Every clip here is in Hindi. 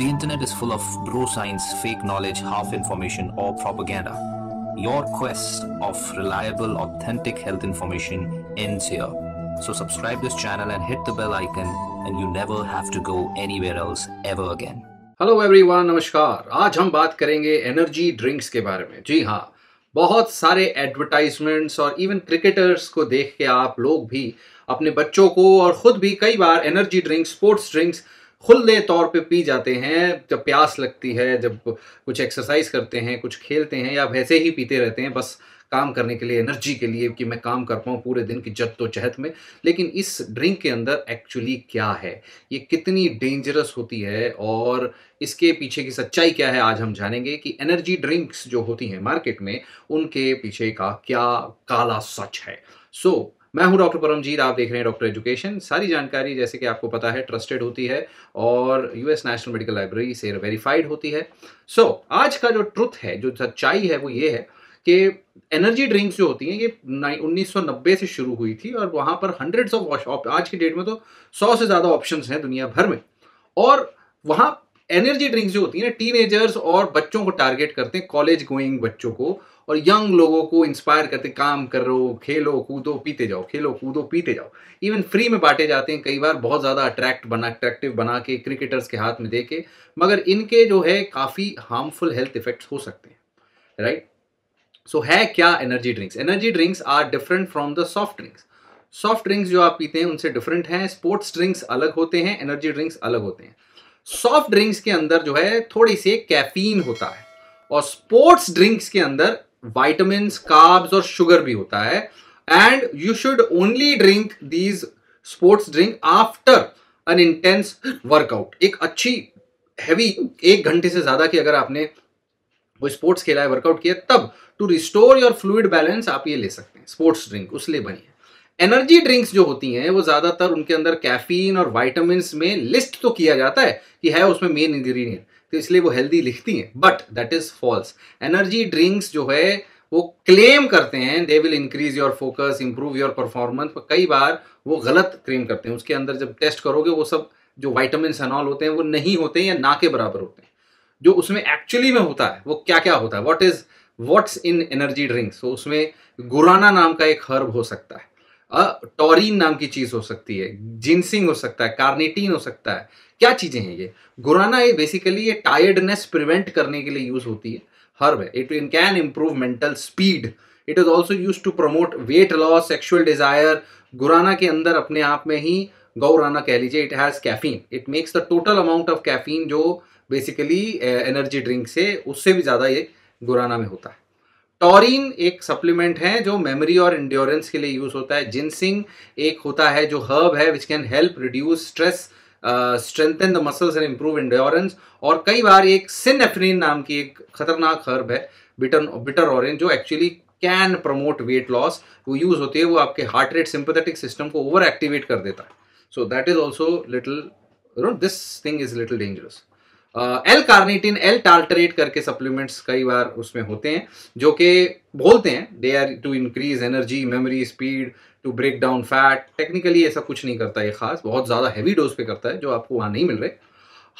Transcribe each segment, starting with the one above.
The internet is full of bro science, fake knowledge, half information, or propaganda. Your quest of reliable, authentic health information ends here. So subscribe this channel and hit the bell icon and you never have to go anywhere else ever again. Hello everyone नमस्कार आज हम बात करेंगे एनर्जी ड्रिंक्स के बारे में जी हाँ बहुत सारे एडवर्टाइजमेंट्स और इवन क्रिकेटर्स को देख के आप लोग भी अपने बच्चों को और ख़ुद भी कई बार एनर्जी ड्रिंक्स स्पोर्ट्स ड्रिंक्स खुले तौर पे पी जाते हैं जब प्यास लगती है जब कुछ एक्सरसाइज करते हैं कुछ खेलते हैं या वैसे ही पीते रहते हैं बस काम करने के लिए एनर्जी के लिए कि मैं काम कर पाऊँ पूरे दिन की जद्दोजहद तो में लेकिन इस ड्रिंक के अंदर एक्चुअली क्या है ये कितनी डेंजरस होती है और इसके पीछे की सच्चाई क्या है आज हम जानेंगे कि एनर्जी ड्रिंक्स जो होती हैं मार्केट में उनके पीछे का क्या काला सच है सो so, मैं हूं डॉक्टर परमजीत आप देख रहे हैं डॉक्टर एजुकेशन सारी जानकारी जैसे कि आपको पता है ट्रस्टेड होती है और यूएस नेशनल मेडिकल लाइब्रेरी से वेरीफाइड होती है सो so, आज का जो ट्रुथ है जो सच्चाई है वो ये है कि एनर्जी ड्रिंक्स जो होती हैं ये 1990 से शुरू हुई थी और वहाँ पर हंड्रेड्स ऑफ आज की डेट में तो सौ से ज़्यादा ऑप्शंस हैं दुनिया भर में और वहाँ एनर्जी ड्रिंक्स जो होती है ना टीनेजर्स और बच्चों को टारगेट करते हैं कॉलेज गोइंग बच्चों को और यंग लोगों को इंस्पायर करते हैं काम करो खेलो कूदो पीते जाओ खेलो कूदो पीते जाओ इवन फ्री में बांटे जाते हैं कई बार बहुत ज़्यादा अट्रैक्ट बना अट्रैक्टिव बना के क्रिकेटर्स के हाथ में दे के मगर इनके जो है काफ़ी हार्मफुल हेल्थ इफेक्ट्स हो सकते हैं राइट सो है क्या energy drinks energy drinks are different from the soft drinks soft drinks जो आप पीते हैं उनसे डिफरेंट हैं स्पोर्ट्स ड्रिंक्स अलग होते हैं एनर्जी ड्रिंक्स अलग होते हैं सॉफ्ट ड्रिंक्स के अंदर जो है थोड़ी सी कैफीन होता है और स्पोर्ट्स ड्रिंक्स के अंदर वाइटमिन काब्स और शुगर भी होता है and you should only drink these sports drink after an intense workout एक अच्छी हैवी एक घंटे से ज्यादा की अगर आपने कोई स्पोर्ट्स खेला है वर्कआउट किया तब to restore your fluid balance आप ये ले सकते हैं स्पोर्ट्स ड्रिंक उसलिए बनी है एनर्जी ड्रिंक्स जो होती हैं वो ज्यादातर उनके अंदर कैफीन और वाइटामिन में लिस्ट तो किया जाता है कि है उसमें मेन इंग्रीडियंट तो इसलिए वो हेल्दी लिखती हैं but that is false energy drinks जो है वो क्लेम करते हैं they will increase your focus improve your performance पर कई बार वो गलत क्लेम करते हैं उसके अंदर जब टेस्ट करोगे वो सब जो वाइटामिन एनॉल होते हैं वो नहीं होते हैं या ना के बराबर होते हैं जो उसमें एक्चुअली में होता है वो क्या क्या होता है what is what's in energy drinks उसमें गुराना नाम का एक हर्ब हो सकता है टॉरिन नाम की चीज हो सकती है जिनसिंग हो सकता है कार्नेटीन हो सकता है क्या चीजें हैं ये गुराना ये बेसिकली ये टायर्डनेस प्रिवेंट करने के लिए यूज होती है हर्ब है it can improve mental speed it is also use to promote weight loss sexual desire guarana के अंदर अपने आप में ही गौराना कह लीजिए it has caffeine it makes the total amount of caffeine जो बेसिकली एनर्जी ड्रिंक से उससे भी ज्यादा ये गुराना में होता है टॉरिन एक सप्लीमेंट है जो मेमोरी और इंड्योरेंस के लिए यूज होता है जिनसिंग एक होता है जो हर्ब है which can help reduce stress strengthen the muscles and improve endurance और कई बार एक सिनेफ्रीन नाम की एक खतरनाक हर्ब है बिटर बिटर ऑरेंज जो actually can promote weight loss वो यूज होती है वो आपके हार्ट रेट सिंपथेटिक सिस्टम को ओवर एक्टिवेट कर देता है so that is also little this thing is little dangerous L carnitine L tartrate करके सप्लीमेंट्स कई बार उसमें होते हैं जो कि बोलते हैं they are to increase energy memory speed to break down fat technically ऐसा कुछ नहीं करता ये खास बहुत ज़्यादा हैवी डोज पे करता है जो आपको वहाँ नहीं मिल रहे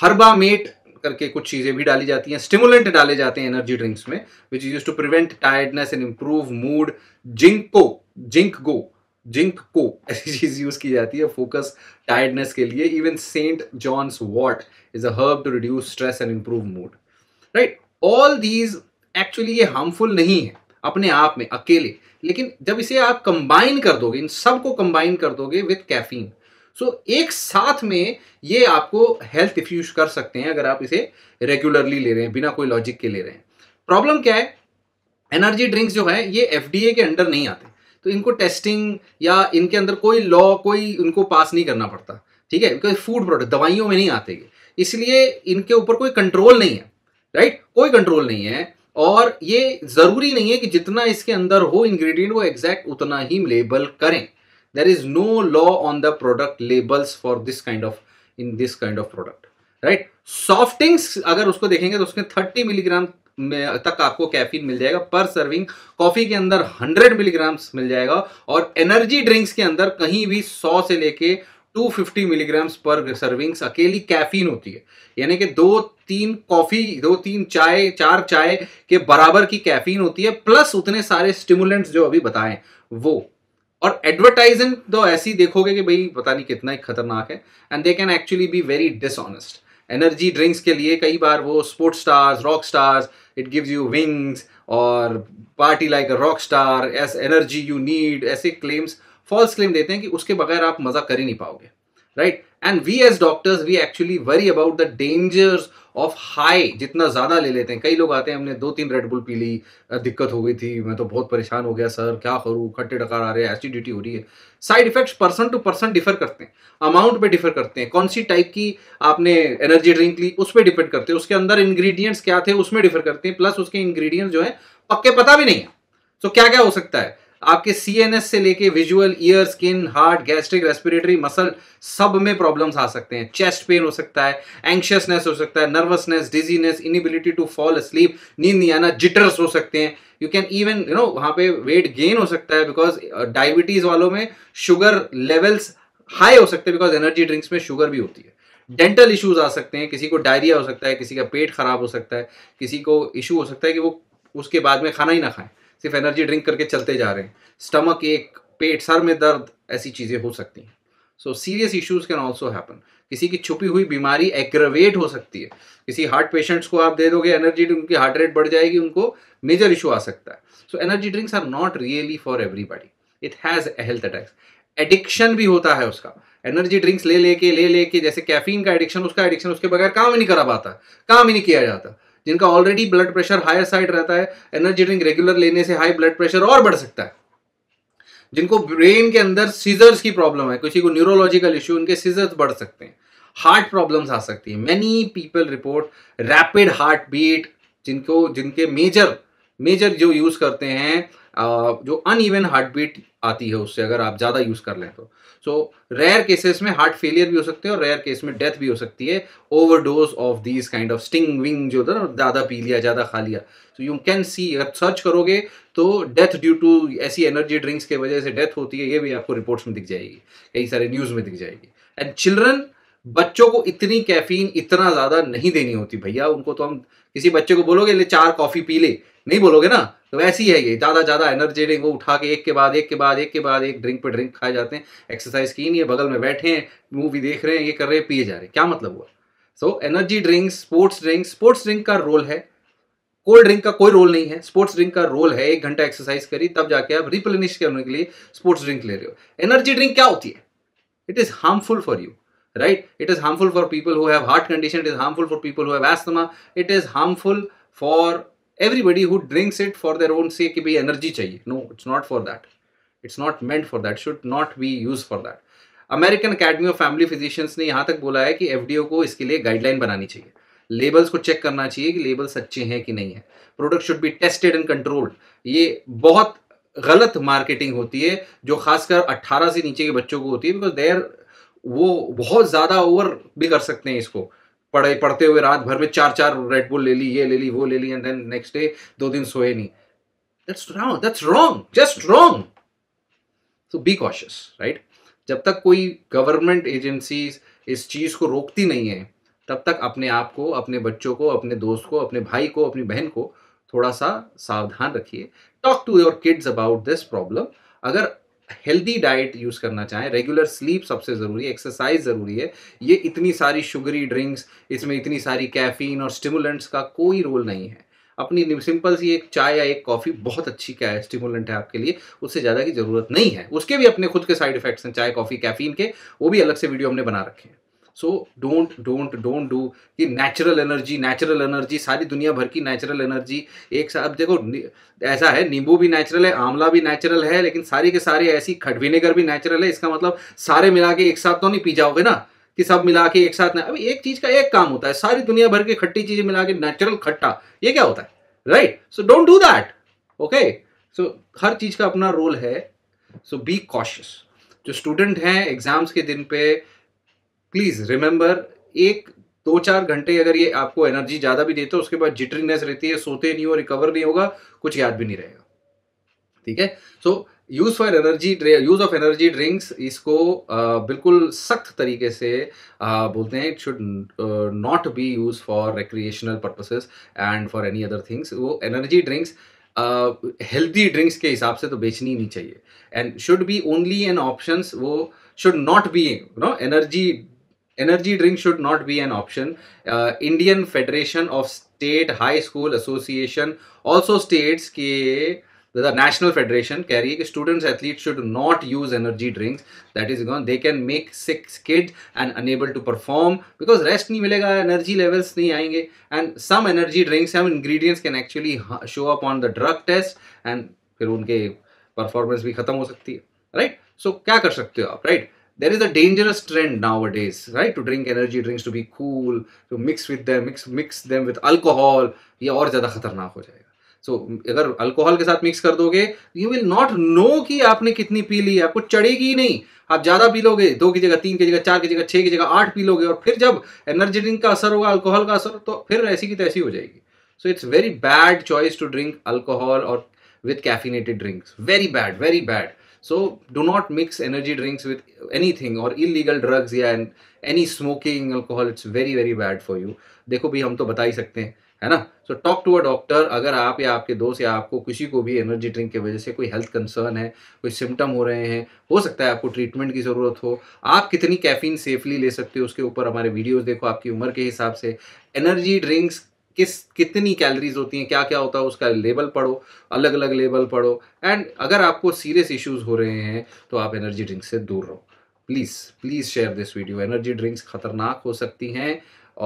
हर्बा मेट करके कुछ चीज़ें भी डाली जाती हैं स्टिमुलेंट डाले जाते हैं एनर्जी ड्रिंक्स में which use to prevent tiredness and improve mood zinc को जिंक गो जिंक को ऐसी चीज यूज की जाती है फोकस टायर्डनेस के लिए even Saint John's wort is a herb to reduce stress and improve mood right all these actually ये हार्मफुल नहीं है अपने आप में अकेले लेकिन जब इसे आप कंबाइन कर दोगे इन सब को कंबाइन कर दोगे विथ कैफीन सो एक साथ में ये आपको हेल्थ इफ्यूज कर सकते हैं अगर आप इसे रेगुलरली ले रहे हैं बिना कोई लॉजिक के ले रहे हैं प्रॉब्लम क्या है एनर्जी ड्रिंक्स जो है ये एफ के अंडर नहीं आते तो इनको टेस्टिंग या इनके अंदर कोई लॉ कोई उनको पास नहीं करना पड़ता ठीक है कोई फूड प्रोडक्ट दवाइयों में नहीं आते इसलिए इनके ऊपर कोई कंट्रोल नहीं है राइट कोई कंट्रोल नहीं है और ये जरूरी नहीं है कि जितना इसके अंदर हो इंग्रेडिएंट वो एग्जैक्ट उतना ही लेबल करें there is no law on the product labels for this kind of in this kind of product right सॉफ्टिंग्स अगर उसको देखेंगे तो उसमें थर्टी मिलीग्राम तक आपको कैफीन मिल जाएगा पर सर्विंग कॉफी के अंदर 100 मिलीग्राम्स मिल जाएगा और एनर्जी ड्रिंक्स के अंदर कहीं भी 100 से लेके 250 मिलीग्राम्स पर सर्विंग्स अकेली कैफीन होती है यानी कि दो तीन कॉफी दो तीन चाय चार चाय के बराबर की कैफीन होती है प्लस उतने सारे स्टिमुलेंट्स जो अभी बताएं वो और एडवर्टाइजिंग तो ऐसी देखोगे कि भाई पता नहीं कितना ही खतरनाक है and they can actually be very dishonest energy drinks के लिए कई बार वो sports stars rock stars it gives you wings और party like a rock star as energy you need ऐसे क्लेम्स फॉल्स क्लेम देते हैं कि उसके बगैर आप मजा कर ही नहीं पाओगे right and we as doctors we actually worry about the dangers of high जितना ज़्यादा ले लेते हैं कई लोग आते हैं हमने दो तीन रेडबुल पी ली दिक्कत हो गई थी मैं तो बहुत परेशान हो गया सर क्या करूँ खट्टे डकार आ रहे हैं एसिडिटी हो रही है side effects person to person differ करते हैं अमाउंट पे डिफर करते हैं कौन सी टाइप की आपने एनर्जी ड्रिंक ली उस पर डिपेंड करते हैं उसके अंदर इंग्रीडियंट्स क्या थे उसमें डिफर करते हैं प्लस उसके इंग्रीडियंट जो है पक्के पता भी नहीं है सो क्या क्या हो सकता है आपके एस से लेके visual ear skin heart gastric respiratory muscle सब में प्रॉब्लम्स आ सकते हैं चेस्ट पेन हो सकता है एंक्शियसनेस हो सकता है nervousness dizziness inability to fall sleep नींद नहीं आना जिटर्स हो सकते हैं you can even you know वहां पे वेट गेन हो सकता है बिकॉज डायबिटीज uh, वालों में शुगर लेवल्स हाई हो सकते हैं बिकॉज एनर्जी ड्रिंक्स में शुगर भी होती है डेंटल इश्यूज आ सकते हैं किसी को डायरिया हो सकता है किसी का पेट खराब हो सकता है किसी को इशू हो सकता है कि वो उसके बाद में खाना ही ना खाएं सिर्फ एनर्जी ड्रिंक करके चलते जा रहे हैं स्टमक एक पेट सर में दर्द ऐसी चीज़ें हो सकती हैं so serious issues can also happen किसी की छुपी हुई बीमारी एग्रवेट हो सकती है किसी हार्ट पेशेंट्स को आप दे दोगे एनर्जी ड्रिंक उनकी हार्ट रेट बढ़ जाएगी उनको मेजर इशू आ सकता है so energy drinks are not really for everybody it has health attacks addiction भी होता है उसका एनर्जी ड्रिंक्स ले लेके ले लेके ले जैसे कैफीन का एडिक्शन उसका एडिक्शन उसके बगैर काम ही नहीं करा पाता काम ही नहीं किया जाता जिनका already blood pressure higher side रहता है एनर्जी ड्रिंक रेगुलर लेने से हाई ब्लड प्रेशर और बढ़ सकता है जिनको ब्रेन के अंदर सीजर्स की प्रॉब्लम है किसी को न्यूरोलॉजिकल इश्यू उनके सीजर्स बढ़ सकते हैं हार्ट प्रॉब्लम्स आ सकती है many people report rapid heart beat जिनको जिनके मेजर मेजर जो यूज करते हैं जो अन हार्ट बीट आती है उससे अगर आप ज़्यादा यूज़ कर लें तो सो रेयर केसेस में हार्ट फेलियर भी हो सकते हैं और रेयर केस में डेथ भी हो सकती है overdose of these kind of sting wing जो होता है ज़्यादा पी लिया ज़्यादा खा लिया सो यू कैन सी अगर सर्च करोगे तो डेथ ड्यू टू ऐसी एनर्जी ड्रिंक्स की वजह से डेथ होती है ये भी आपको रिपोर्ट्स में दिख जाएगी कई सारे न्यूज़ में दिख जाएगी एंड चिल्ड्रन बच्चों को इतनी कैफीन इतना ज़्यादा नहीं देनी होती भैया उनको तो हम किसी बच्चे को बोलोगे ले चार कॉफ़ी पी ले नहीं बोलोगे ना तो वैसी है ये ज़्यादा ज़्यादा एनर्जेटिक वो उठा के एक के बाद एक के बाद एक के बाद एक ड्रिंक पे ड्रिंक खाए जाते हैं एक्सरसाइज की नहीं है बगल में बैठे हैं मूवी देख रहे हैं ये कर रहे हैं पिए जा रहे हैं क्या मतलब हुआ so energy drink sports drink sports drink का रोल है कोल्ड ड्रिंक का कोई रोल नहीं है स्पोर्ट्स ड्रिंक का रोल है एक घंटा एक्सरसाइज करी तब जाके आप रिप्लेनिश करने के लिए स्पोर्ट्स ड्रिंक ले रहे हो एनर्जी ड्रिंक क्या होती है it is harmful for you right it is harmful for people who have heart condition it is harmful for people who have asthma it everybody who drinks it for their own sake भाई एनर्जी चाहिए no it's not for that it's not meant for that should not be use for that American Academy of Family Physicians ने यहाँ तक बोला है कि एफ को इसके लिए गाइडलाइन बनानी चाहिए लेबल्स को चेक करना चाहिए कि लेबल्स अच्छे हैं कि नहीं है product should be tested and controlled ये बहुत गलत मार्केटिंग होती है जो खासकर 18 से नीचे के बच्चों को होती है बिकॉज देयर वो बहुत ज़्यादा ओवर भी कर सकते हैं इसको पढ़े पढ़ते हुए रात भर में चार चार रेडबुल ले ली ये ले ली वो ले ली एंड देन नेक्स्ट डे दो दिन सोए नहीं that's wrong that's wrong just wrong so be cautious right जब तक कोई गवर्नमेंट एजेंसी इस चीज़ को रोकती नहीं है तब तक अपने आप को अपने बच्चों को अपने दोस्त को अपने भाई को अपनी बहन को थोड़ा सा सावधान रखिए talk to your kids about this problem अगर हेल्दी डाइट यूज़ करना चाहें रेगुलर स्लीप सबसे ज़रूरी है एक्सरसाइज ज़रूरी है ये इतनी सारी शुगरी ड्रिंक्स इसमें इतनी सारी कैफीन और स्टिमुलेंट्स का कोई रोल नहीं है अपनी सिंपल सी एक चाय या एक कॉफ़ी बहुत अच्छी क्या है स्टिमुलेंट है आपके लिए उससे ज़्यादा की ज़रूरत नहीं है उसके भी अपने खुद के साइड इफेक्ट्स हैं चाय कॉफ़ी कैफीन के वो भी अलग से वीडियो हमने बना रखे हैं so don't don't don't do कि नेचुरल एनर्जी नेचुरल एनर्जी सारी दुनिया भर की नेचुरल एनर्जी एक साथ अब देखो ऐसा है नींबू भी नेचुरल है आंवला भी नेचुरल है लेकिन सारी के सारे ऐसी खट विनेगर भी नेचुरल है इसका मतलब सारे मिला के एक साथ तो नहीं पी जाओगे ना कि सब मिला के एक साथ ना अब एक चीज का एक काम होता है सारी दुनिया भर की खट्टी चीजें मिला के नेचुरल खट्टा ये क्या होता है right so don't do that okay so हर चीज का अपना रोल है सो बी कॉशियस जो स्टूडेंट हैं एग्जाम्स के दिन पे प्लीज़ रिमेंबर एक दो चार घंटे अगर ये आपको एनर्जी ज़्यादा भी देते हो उसके बाद जिटरीनेस रहती है सोते नहीं हो रिकवर नहीं होगा कुछ याद भी नहीं रहेगा ठीक है so use for energy use of energy drinks इसको आ, बिल्कुल सख्त तरीके से आ, बोलते हैं it should not be use for recreational purposes and for any other things वो एनर्जी ड्रिंक्स हेल्दी ड्रिंक्स के हिसाब से तो बेचनी नहीं चाहिए and should be only an option वो should not be no energy energy drink should not be an option Indian Federation of State high school Association also states के नेशनल फेडरेशन कह रही है कि students athlete should not use energy drinks that is they can make sick kid and unable to perform because rest नहीं मिलेगा एनर्जी लेवल्स नहीं आएंगे एंड सम एनर्जी ड्रिंक्स हम ingredients can actually show up on the drug test and फिर उनके परफॉर्मेंस भी खत्म हो सकती है राइट right? सो so, क्या कर सकते हो आप right right? there is a dangerous trend nowadays right to drink energy drinks to be cool to mix with them mix mix them with alcohol ये और ज़्यादा खतरनाक हो जाएगा सो so, अगर अल्कोहल के साथ मिक्स कर दोगे यू विल नॉट नो कि आपने कितनी पी ली आपको चढ़ेगी ही नहीं आप ज़्यादा पी लोगे दो की जगह तीन की जगह चार की जगह छह की जगह आठ पी लोगे और फिर जब एनर्जी ड्रिंक का असर होगा अल्कोहल का असर तो फिर ऐसी की तैसी हो जाएगी so it's very bad choice to drink alcohol और with caffeinated drinks very bad very bad so So not mix energy drinks with anything और इलीगल ड्रग्स या any smoking smoking it's very very bad for you देखो भी हम तो बता ही सकते हैं है ना so talk to a doctor अगर आप या आपके दोस्त या आपको किसी को भी एनर्जी ड्रिंक की वजह से कोई हेल्थ कंसर्न है कोई सिम्टम हो रहे हैं हो सकता है आपको ट्रीटमेंट की ज़रूरत हो आप कितनी कैफीन सेफली ले सकते हो उसके ऊपर हमारे वीडियोस देखो आपकी उम्र के हिसाब से एनर्जी ड्रिंक्स किस कितनी कैलरीज होती हैं क्या क्या होता है उसका लेबल पढ़ो अलग अलग लेबल पढ़ो एंड अगर आपको सीरियस इश्यूज हो रहे हैं तो आप एनर्जी ड्रिंक से दूर रहो please please share this video energy drinks खतरनाक हो सकती हैं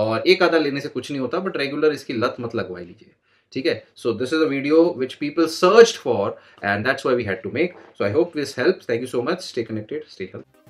और एक आधा लेने से कुछ नहीं होता बट रेगुलर इसकी लत मत लगवा लीजिए ठीक है so this is a video which people search for and that's why we had to make so I hope this help thank you so much stay connected stay help